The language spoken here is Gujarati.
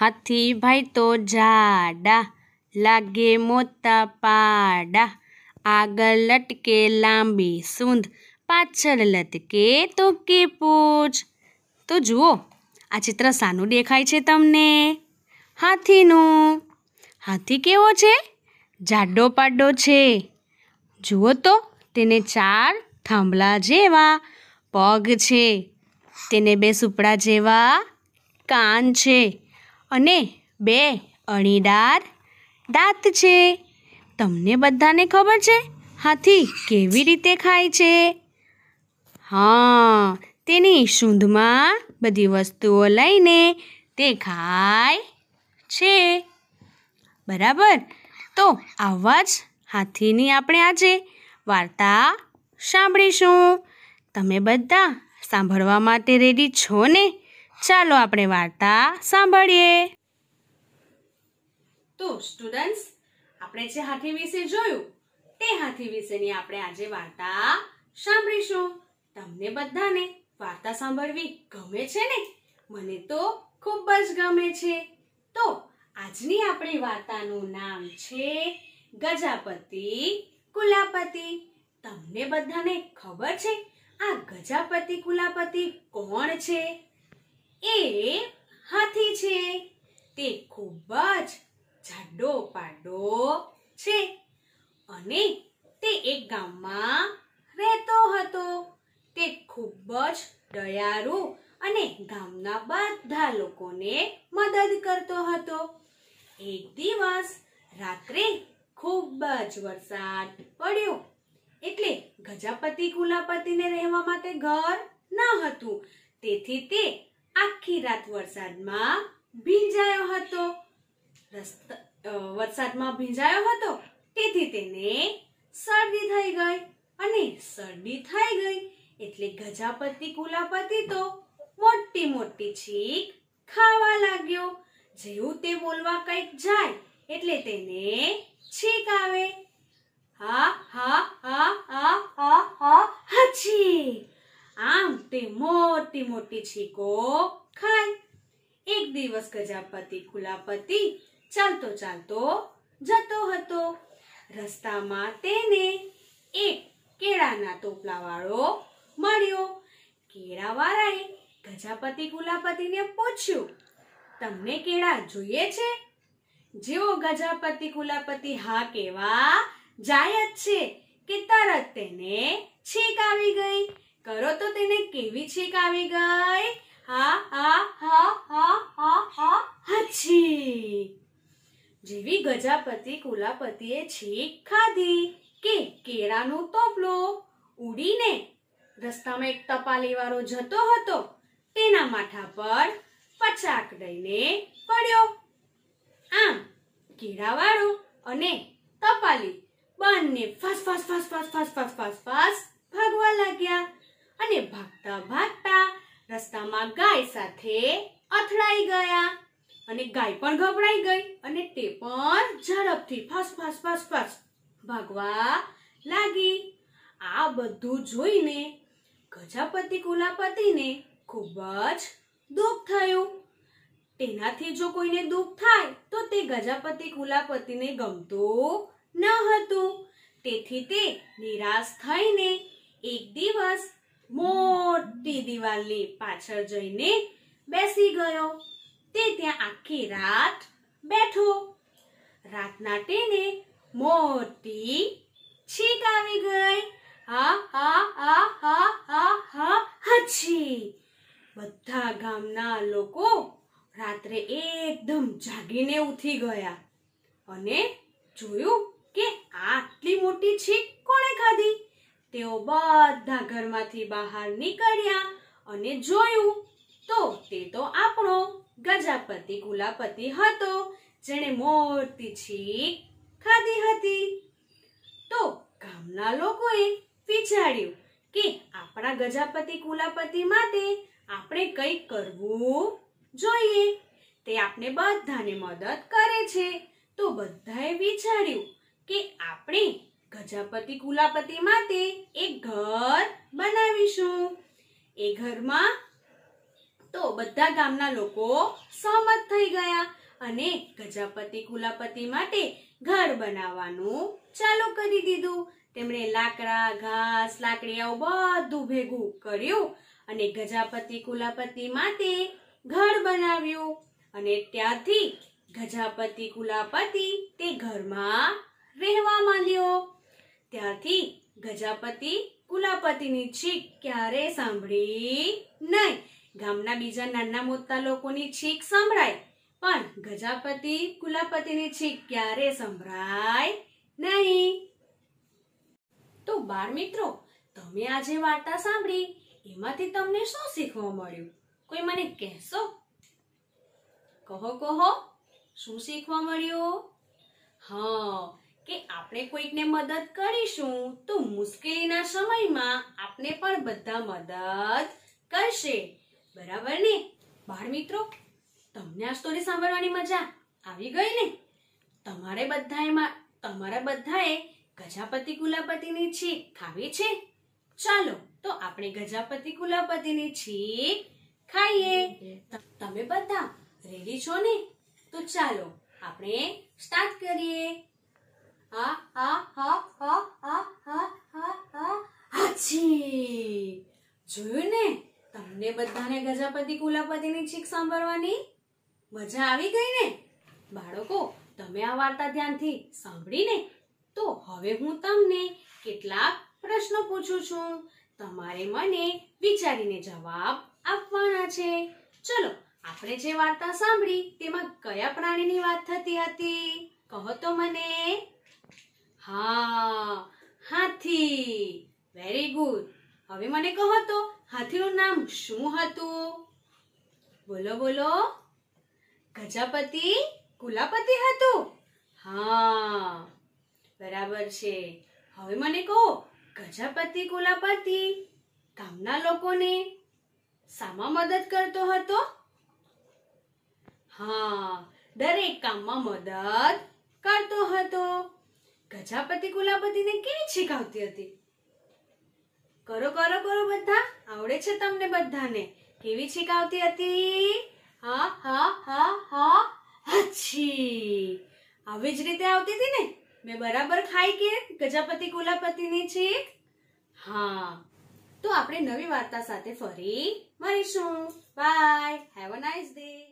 હાથી ભાઈ તો જાડા લાગે મોટા પાડા આગળ લટકે લાંબી સૂંધ પાછળ લટકે તો કે પૂછ તો જુઓ આ ચિત્ર શાનું દેખાય છે તમને હાથીનું હાથી કેવો છે જાડો પાડો છે જુઓ તો તેને ચાર થાંભલા જેવા પગ છે તેને બે સુપડા જેવા કાન છે અને બે અણીદાર દાંત છે તમને બધાને ખબર છે હાથી કેવી રીતે ખાય છે હા તેની સૂંઢમાં બધી વસ્તુઓ લઈને તે ખાય છે બરાબર તો આવા જ હાથીની આપણે આજે વાર્તા સાંભળીશું તમે બધા સાંભળવા માટે રેડી છો ને ચાલો આપણે વાર્તા સાંભળીએ તો સ્ટુડન્ટ્સ આપણે જે હાથી વિશે જોયું તે હાથી વિશેની આપણે આજે વાર્તા સાંભળીશું તમને બધાને વાર્તા સાંભળવી ગમે છે ને મને તો ખૂબ જ ગમે છે તો આજની આપણી વાર્તાનું નામ છે ગજાપતિ કુલાપતિ તમને બધાને ખબર છે આ ગજાપતિ કુલાપતિ કોણ છે એ હાથી છે તે ખૂબ જ જાડો પાડો છે અને તે એક ગામમાં રહેતો હતો તે ખૂબ જ દયાળુ અને ગામના બધા લોકોને મદદ કરતો હતો એક દિવસ રાત્રે ખૂબ જ વરસાદ પડ્યો એટલે ગજાપતિ કુલાપતિને રહેવા માટે ઘર ન હતું તેથી તે આખી રાત વરસાદમાં ભીંજાયો હતો વરસાદમાં ભીંજાયો હતો તેથી તેને શરદી થઈ ગઈ અને શરદી થઈ ગઈ એટલે ગજાપતિ કુલાપતિ તો મોટી મોટી છીક ખાવા લાગ્યો જેવું તે બોલવા કંઈક જાય એટલે તેને છીક આવે હા હા હા હા હા હા મોટી મોટી છીકો ખાય એક દિવસ ગજાપતિ કુલાપતિ ચાલતો ચાલતો જતો હતો રસ્તામાં તેને એક કેળાના ટોપલાવાળો મળ્યો કેળા વાળાએ ગજાપતિ કુલાપતિને પૂછ્યું તમને કેળા જોઈએ છે જેવો ગજાપતિ કુલાપતિ હા કેવા જાય જ છે કે તરત તેને છીક આવી ગઈ કરો તો તેને કેવી છીક આવી ગઈ હા હા હા હા હા હા હછી જેવી ગજાપતિ કુલાપતિએ છીક ખાધી કે કેળાનું તોપલો ઉડીને રસ્તામાં એક ટપાલી વાળો જતો હતો તેના માથા પર પચાક દઈને પડ્યો આમ કેળાવાળો અને તપાલી બંને ફસ ફસ ફસ ફસ ફસ ફસ ફસ ફસ ગાય સાથે અથડાઈ ગયા અને ગાય પણ ગભરાઈ ગઈ અને તે પણ ઝડપથી ફાસ ફાસ ફાસ ફાસ ભાગવા લાગી આ બધું જોઈને ગજાપતિ કુલાપતિને ખૂબ જ દુઃખ થયું તેનાથી જો કોઈને દુઃખ થાય તો તે ગજાપતિ કુલાપતિને ગમતું ન હતું તેથી તે નિરાશ થઈને એક દિવસ મોટી દિવાલની પાછળ જઈને બેસી ગયો તે ત્યાં આખી રાત બેઠો રાતના ટેને મોટી છીક આવી ગઈ હા હા હા હા હા હા હછી બધા ગામના લોકો રાત્રે એકદમ જાગીને ઉઠી ગયા અને જોયું કે આટલી મોટી છીક કોણે ખાધી તેઓ બધા ઘરમાંથી બહાર નીકળ્યા અને જોયું તો તે તો આપણો ગજાપતિ કુલાપતિ હતો જેણે મોટી છીક ખાધી હતી તો ગામના લોકોએ વિચાર્યું કે આપણા ગજાપતિ કુલાપતિ માટે આપણે કંઈક કરવું જોઈએ તે આપણે બધાને મદદ કરે છે તો બધાએ વિચાર્યું કે આપણે ગજાપતિ કુલાપતિ માટે એક ઘર બનાવીશું એ ઘરમાં તો બધા ગામના લોકો સહમત થઈ ગયા અને ગજાપતિ કુલાપતિ માટે ઘર બનાવવાનું ચાલુ કરી દીધું તેમણે લાકડા ઘાસ લાકડીઓ બધું ભેગું કર્યું અને ગજાપતિ કુલાપતિ માટે ઘર બનાવ્યું અને ત્યાંથી ગજાપતિ કુલાપતિ તે ઘરમાં રહેવા માંડ્યો ત્યારથી ગજાપતિ કુલાપતિની છીક ક્યારે સાંભળી નહીં ગામના બીજા નાના મોટા લોકોની છીક સંભળાય પણ ગજાપતિ કુલાપતિની છીક ક્યારે સંભળાય નહીં તો બાળ મિત્રો તમે આજે વાર્તા સાંભળી એમાંથી તમને શું શીખવા મળ્યું કોઈ મને કહેશો કહો કહો શું શીખવા મળ્યું હા કે આપણે કોઈકને મદદ કરીશું તો મુશ્કેલીના સમયમાં આપણે પણ બધા મદદ કરશે બરાબર ને બાળ મિત્રો તમને આ સ્ટોરી સાંભળવાની મજા આવી ગઈ ને તમારે બધાએ તમારા બધાએ ગજાપતિ કુલાપતિની છીક ખાવી છે ચાલો તો આપણે ગજાપતિ કુલાપતિની છીક ખાઈએ તમે બધા રેડી છો ને તો ચાલો આપણે સ્ટાર્ટ કરીએ હા હા હા હા હા હા હા હા હાચી જોયું ને તમને બધાને ગજાપતિ કુલાપતિની છીક સાંભળવાની મજા આવી ગઈ ને બાળકો તમે આ વાર્તા ધ્યાનથી સાંભળીને તો હવે હું તમને કેટલાક પ્રશ્નો પૂછું છું તમારે મને વિચારીને જવાબ આપવાના છે ચલો આપણે જે વાર્તા સાંભળી તેમાં કયા પ્રાણીની વાત થતી હતી કહો તો મને હા હાથી વેરી ગુડ હવે મને કહો તો હાથીનું નામ શું હતું બોલો બોલો ગજાપતિ કુલાપતિ હતું હા બરાબર છે હવે મને કહો ગજાપતિ કુલાપતિ ગામના લોકોને શામાં મદદ કરતો હતો હા દરેક કામમાં મદદ કરતો હતો ગજાપતિ ગુલાબતીને કેવી છીક હતી કરો કરો કરો બધા આવડે છે તમને બધાને કેવી છીક હતી હા હા હા હા અચ્છી આવી જ રીતે આવતી હતી ને મેં બરાબર ખાઈ કે ગજાપતિ કુલાપતિની છીક હા તો આપણે નવી વાર્તા સાથે ફરી મળીશું bye have a nice day